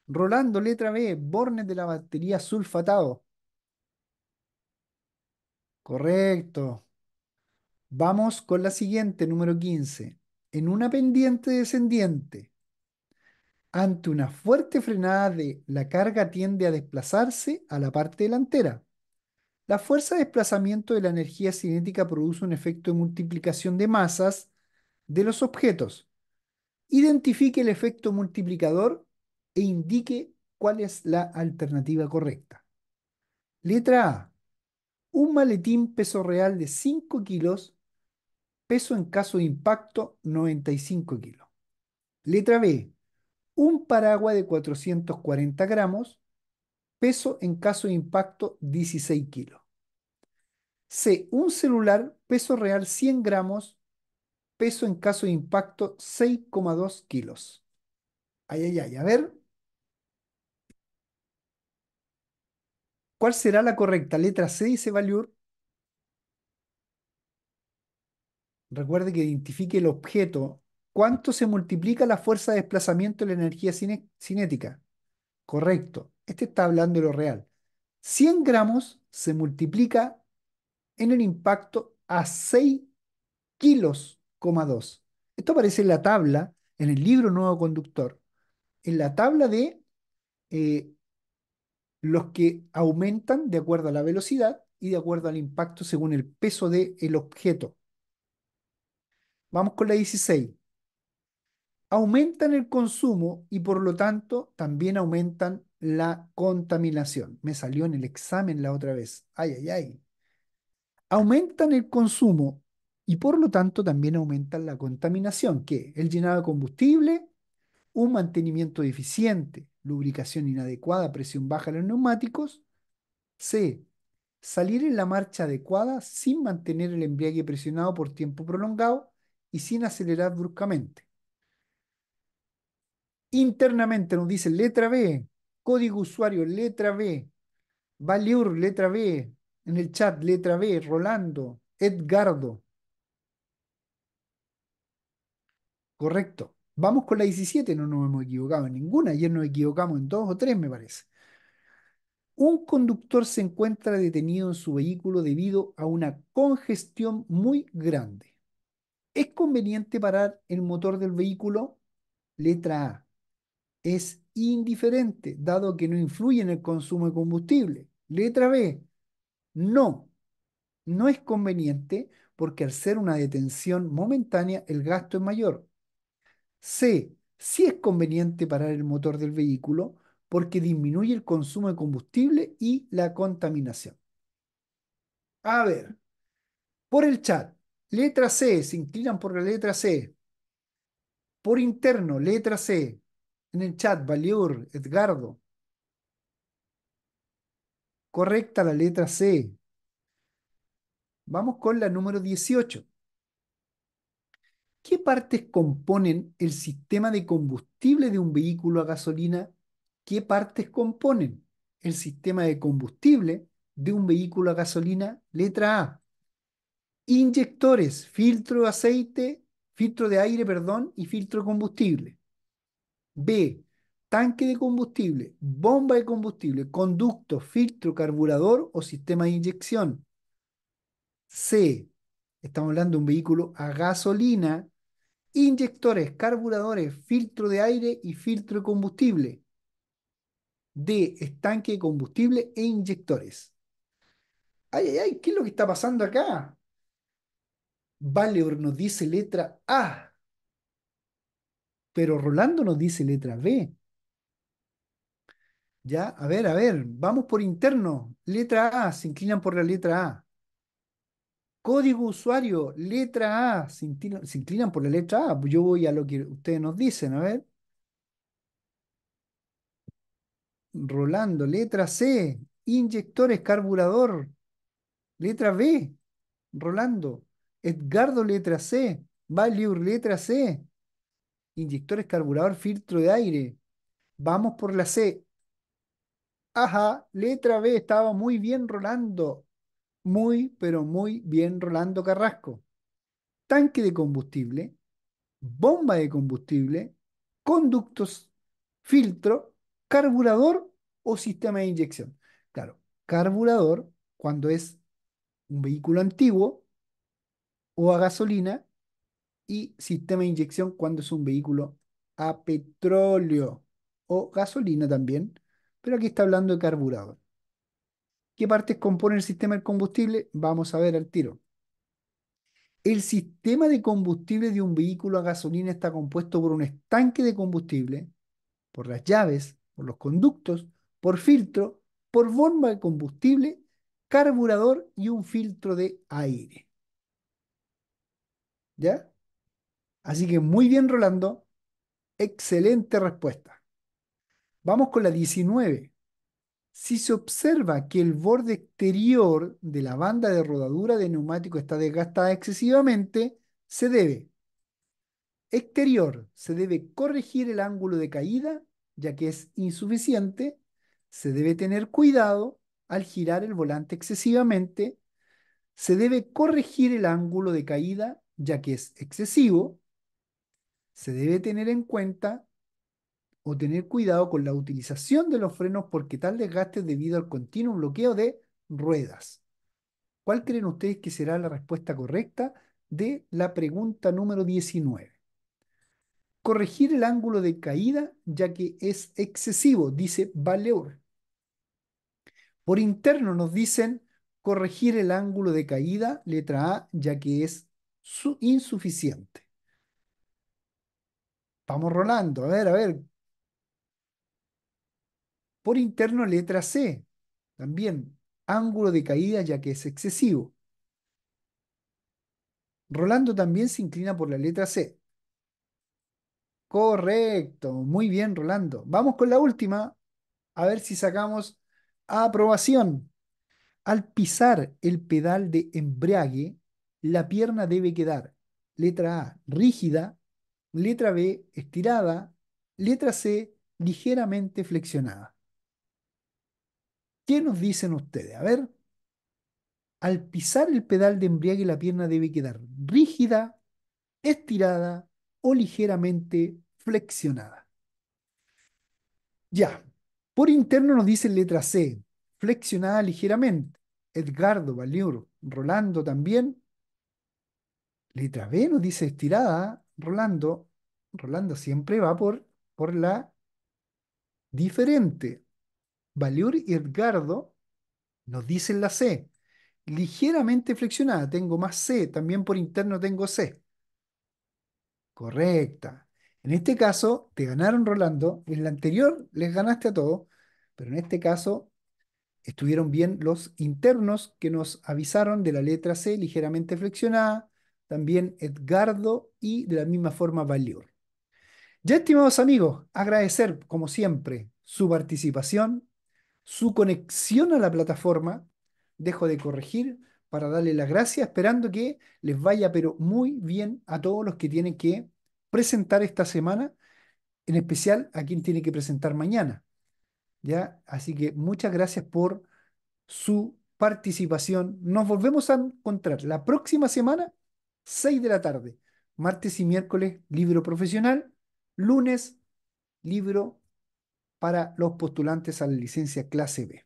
Rolando, letra B, Borne de la batería sulfatado. Correcto. Vamos con la siguiente, número 15. En una pendiente descendiente, ante una fuerte frenada de la carga tiende a desplazarse a la parte delantera. La fuerza de desplazamiento de la energía cinética produce un efecto de multiplicación de masas de los objetos. Identifique el efecto multiplicador e indique cuál es la alternativa correcta. Letra A. Un maletín peso real de 5 kilos, peso en caso de impacto 95 kilos. Letra B un paraguas de 440 gramos, peso en caso de impacto 16 kilos. C. Un celular, peso real 100 gramos, peso en caso de impacto 6,2 kilos. Ay, ay, ay, a ver. ¿Cuál será la correcta? Letra C dice Valiur. Recuerde que identifique el objeto ¿Cuánto se multiplica la fuerza de desplazamiento de la energía cinética? Correcto. Este está hablando de lo real. 100 gramos se multiplica en el impacto a 6 kilos,2. Esto aparece en la tabla, en el libro Nuevo Conductor, en la tabla de eh, los que aumentan de acuerdo a la velocidad y de acuerdo al impacto según el peso del objeto. Vamos con la 16 aumentan el consumo y por lo tanto también aumentan la contaminación. Me salió en el examen la otra vez. Ay, ay, ay. Aumentan el consumo y por lo tanto también aumentan la contaminación, ¿Qué? el llenado de combustible, un mantenimiento deficiente, lubricación inadecuada, presión baja en los neumáticos. C. Salir en la marcha adecuada sin mantener el embriague presionado por tiempo prolongado y sin acelerar bruscamente internamente nos dice letra B, código usuario, letra B, Valiur, letra B, en el chat, letra B, Rolando, Edgardo. Correcto. Vamos con la 17, no nos hemos equivocado en ninguna, ayer nos equivocamos en dos o tres, me parece. Un conductor se encuentra detenido en su vehículo debido a una congestión muy grande. ¿Es conveniente parar el motor del vehículo? Letra A es indiferente, dado que no influye en el consumo de combustible. Letra B, no, no es conveniente porque al ser una detención momentánea el gasto es mayor. C, sí es conveniente parar el motor del vehículo porque disminuye el consumo de combustible y la contaminación. A ver, por el chat, letra C, se inclinan por la letra C. Por interno, letra C en el chat, Valeur, Edgardo. Correcta la letra C. Vamos con la número 18. ¿Qué partes componen el sistema de combustible de un vehículo a gasolina? ¿Qué partes componen el sistema de combustible de un vehículo a gasolina? Letra A. Inyectores, filtro de aceite, filtro de aire, perdón, y filtro de combustible. B, tanque de combustible, bomba de combustible, conducto, filtro, carburador o sistema de inyección. C, estamos hablando de un vehículo a gasolina, inyectores, carburadores, filtro de aire y filtro de combustible. D, estanque de combustible e inyectores. Ay, ay, ay, ¿qué es lo que está pasando acá? Vale, nos dice letra A pero Rolando nos dice letra B. Ya, a ver, a ver, vamos por interno. Letra A, se inclinan por la letra A. Código usuario, letra A, se inclinan, por la letra A. Yo voy a lo que ustedes nos dicen, a ver. Rolando, letra C, inyectores, carburador. Letra B, Rolando. Edgardo, letra C. Valiur, letra C. Inyectores, carburador, filtro de aire. Vamos por la C. Ajá, letra B, estaba muy bien Rolando. Muy, pero muy bien Rolando Carrasco. Tanque de combustible, bomba de combustible, conductos, filtro, carburador o sistema de inyección. Claro, carburador, cuando es un vehículo antiguo o a gasolina, y sistema de inyección cuando es un vehículo a petróleo o gasolina también, pero aquí está hablando de carburador. ¿Qué partes compone el sistema de combustible? Vamos a ver al tiro. El sistema de combustible de un vehículo a gasolina está compuesto por un estanque de combustible, por las llaves, por los conductos, por filtro, por bomba de combustible, carburador y un filtro de aire. ¿Ya? Así que muy bien, Rolando. Excelente respuesta. Vamos con la 19. Si se observa que el borde exterior de la banda de rodadura de neumático está desgastada excesivamente, se debe. Exterior, se debe corregir el ángulo de caída, ya que es insuficiente. Se debe tener cuidado al girar el volante excesivamente. Se debe corregir el ángulo de caída, ya que es excesivo se debe tener en cuenta o tener cuidado con la utilización de los frenos porque tal desgaste es debido al continuo bloqueo de ruedas. ¿Cuál creen ustedes que será la respuesta correcta de la pregunta número 19? Corregir el ángulo de caída ya que es excesivo, dice Valeur. Por interno nos dicen corregir el ángulo de caída, letra A, ya que es insuficiente. Vamos rolando, a ver, a ver. Por interno, letra C. También, ángulo de caída ya que es excesivo. Rolando también se inclina por la letra C. Correcto, muy bien, Rolando. Vamos con la última, a ver si sacamos aprobación. Al pisar el pedal de embriague, la pierna debe quedar, letra A, rígida letra B estirada, letra C ligeramente flexionada. ¿Qué nos dicen ustedes? A ver, al pisar el pedal de embriague la pierna debe quedar rígida, estirada o ligeramente flexionada. Ya, por interno nos dicen letra C, flexionada ligeramente. Edgardo, Valiur, Rolando también. Letra B nos dice estirada, Rolando, Rolando siempre va por, por la diferente. Baliur y Edgardo nos dicen la C, ligeramente flexionada, tengo más C, también por interno tengo C. Correcta. En este caso, te ganaron Rolando, en la anterior les ganaste a todos, pero en este caso estuvieron bien los internos que nos avisaron de la letra C ligeramente flexionada, también Edgardo y de la misma forma Valior. Ya, estimados amigos, agradecer, como siempre, su participación, su conexión a la plataforma. Dejo de corregir para darle las gracias, esperando que les vaya pero muy bien a todos los que tienen que presentar esta semana, en especial a quien tiene que presentar mañana. ¿Ya? Así que muchas gracias por su participación. Nos volvemos a encontrar la próxima semana 6 de la tarde. Martes y miércoles, libro profesional. Lunes, libro para los postulantes a la licencia clase B.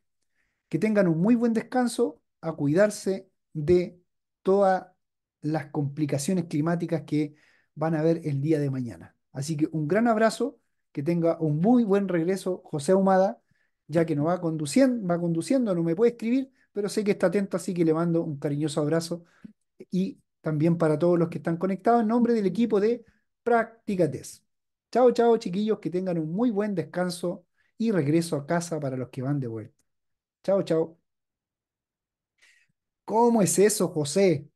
Que tengan un muy buen descanso, a cuidarse de todas las complicaciones climáticas que van a haber el día de mañana. Así que un gran abrazo, que tenga un muy buen regreso José Humada, ya que nos va conduciendo, va conduciendo, no me puede escribir, pero sé que está atento, así que le mando un cariñoso abrazo y también para todos los que están conectados en nombre del equipo de Practicates. Chao, chao chiquillos, que tengan un muy buen descanso y regreso a casa para los que van de vuelta. Chao, chao. ¿Cómo es eso, José?